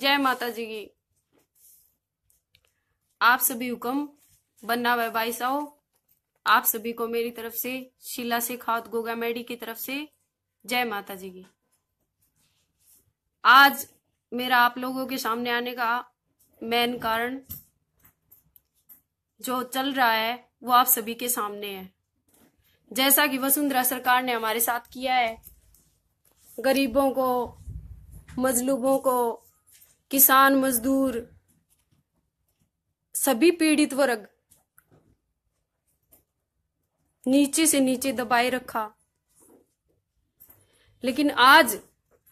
जय माता जी की आप सभी हुक्म बन्ना वह भाई साहब आप सभी को मेरी तरफ से शिला से खाद गोगा मेडी की तरफ से जय माता जी की आज मेरा आप लोगों के सामने आने का मेन कारण जो चल रहा है वो आप सभी के सामने है जैसा कि वसुंधरा सरकार ने हमारे साथ किया है गरीबों को मजलूबों को किसान मजदूर सभी पीड़ित वर्ग नीचे से नीचे दबाए रखा लेकिन आज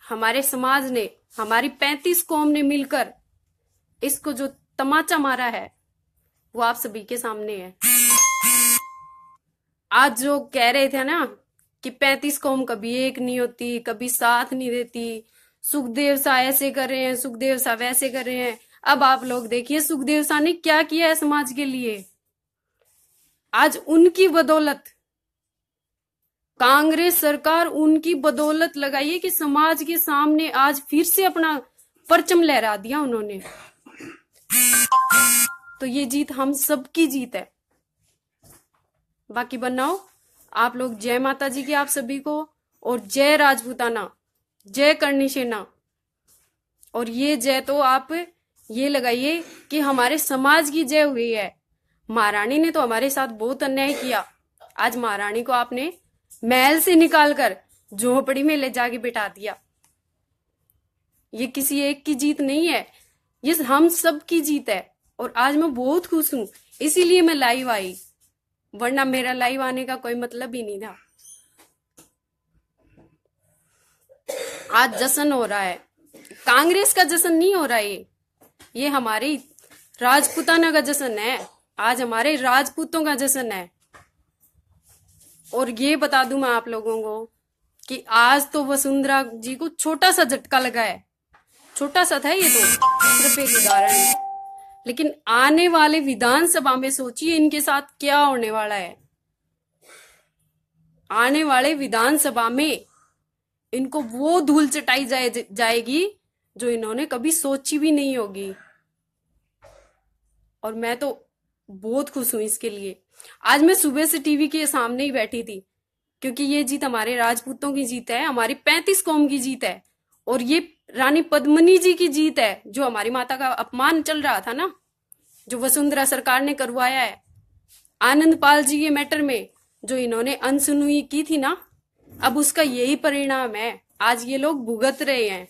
हमारे समाज ने हमारी पैंतीस कौम ने मिलकर इसको जो तमाचा मारा है वो आप सभी के सामने है आज जो कह रहे थे ना कि पैंतीस कौम कभी एक नहीं होती कभी साथ नहीं देती सुखदेव सा ऐसे कर रहे हैं सुखदेव सा वैसे कर रहे हैं अब आप लोग देखिए सुखदेव सा ने क्या किया है समाज के लिए आज उनकी बदौलत कांग्रेस सरकार उनकी बदौलत लगाइए कि समाज के सामने आज फिर से अपना परचम लहरा दिया उन्होंने तो ये जीत हम सबकी जीत है बाकी बनाओ आप लोग जय माता जी की आप सभी को और जय राजपूताना जय करनी सेना और ये जय तो आप ये लगाइए कि हमारे समाज की जय हुई है महारानी ने तो हमारे साथ बहुत अन्याय किया आज महारानी को आपने महल से निकालकर झोपड़ी में ले जाके बिठा दिया ये किसी एक की जीत नहीं है ये हम सब की जीत है और आज मैं बहुत खुश हूं इसीलिए मैं लाइव आई वरना मेरा लाइव आने का कोई मतलब ही नहीं था आज जश्न हो रहा है कांग्रेस का जश्न नहीं हो रहा ये ये हमारी राजपूताना का जश्न है आज हमारे राजपूतों का जश्न है और ये बता दू मैं आप लोगों को कि आज तो वसुंधरा जी को छोटा सा झटका लगा है छोटा सा था ये तो सिर्फ उदाहरण लेकिन आने वाले विधानसभा में सोचिए इनके साथ क्या होने वाला है आने वाले विधानसभा में इनको वो धूल चटाई जाए, जाएगी जो इन्होंने कभी सोची भी नहीं होगी और मैं तो बहुत खुश हूं इसके लिए आज मैं सुबह से टीवी के सामने ही बैठी थी क्योंकि ये जीत हमारे राजपूतों की जीत है हमारी पैंतीस कौम की जीत है और ये रानी पद्मनी जी की जीत है जो हमारी माता का अपमान चल रहा था ना जो वसुंधरा सरकार ने करवाया है आनंद पाल जी के मैटर में जो इन्होंने अनसुनवाई की थी ना अब उसका यही परिणाम है आज ये लोग भुगत रहे हैं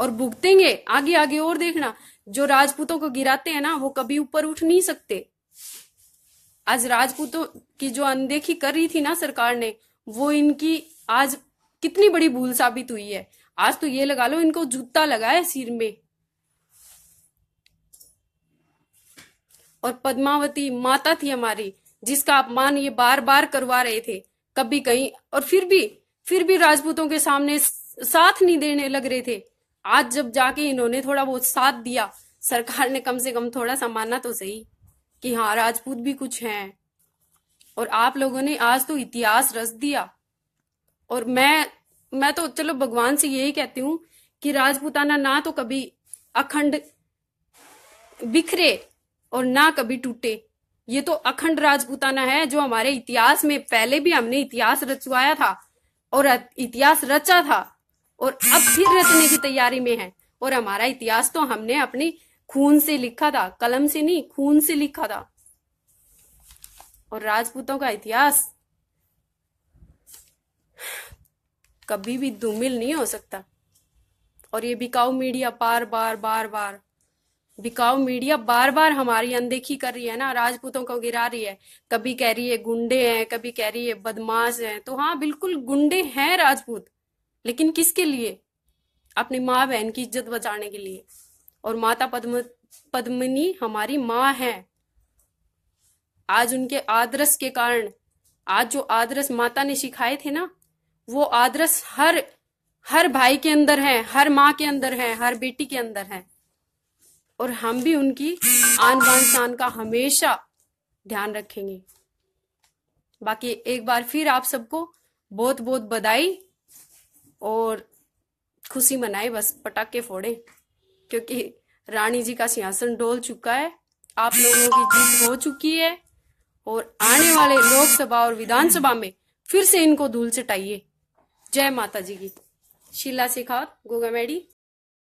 और भुगतेंगे आगे आगे और देखना जो राजपूतों को गिराते हैं ना वो कभी ऊपर उठ नहीं सकते आज राजपूतों की जो अनदेखी कर रही थी ना सरकार ने वो इनकी आज कितनी बड़ी भूल साबित हुई है आज तो ये लगा लो इनको जूता लगा है सिर में और पद्मावती माता थी हमारी जिसका अपमान ये बार बार करवा रहे थे तब भी कहीं और फिर भी फिर भी राजपूतों के सामने साथ नहीं देने लग रहे थे आज जब जाके इन्होंने थोड़ा बहुत साथ दिया सरकार ने कम से कम थोड़ा सा माना तो सही कि हाँ राजपूत भी कुछ हैं और आप लोगों ने आज तो इतिहास रच दिया और मैं मैं तो चलो भगवान से यही कहती हूं कि राजपूताना ना तो कभी अखंड बिखरे और ना कभी टूटे ये तो अखंड राजपूताना है जो हमारे इतिहास में पहले भी हमने इतिहास रचवाया था और इतिहास रचा था और अब फिर रचने की तैयारी में है और हमारा इतिहास तो हमने अपनी खून से लिखा था कलम से नहीं खून से लिखा था और राजपूतों का इतिहास कभी भी दुमिल नहीं हो सकता और ये बिकाऊ मीडिया बार बार बार बार बिकाऊ मीडिया बार बार हमारी अनदेखी कर रही है ना राजपूतों को गिरा रही है कभी कह रही है गुंडे हैं कभी कह रही है बदमाश हैं तो हाँ बिल्कुल गुंडे हैं राजपूत लेकिन किसके लिए अपनी माँ बहन की इज्जत बचाने के लिए और माता पद्म पद्मिनी हमारी माँ है आज उनके आदर्श के कारण आज जो आदर्श माता ने सिखाए थे ना वो आदर्श हर हर भाई के अंदर है हर माँ के अंदर है हर बेटी के अंदर है और हम भी उनकी आन बान शान का हमेशा ध्यान रखेंगे बाकी एक बार फिर आप सबको बहुत बहुत बधाई और खुशी मनाए बस पटाखे फोड़े क्योंकि रानी जी का सिंहासन डोल चुका है आप लोगों की जीत हो चुकी है और आने वाले लोकसभा और विधानसभा में फिर से इनको धूल चटाइए जय माता जी की शीला शेखावत गोगा मैडी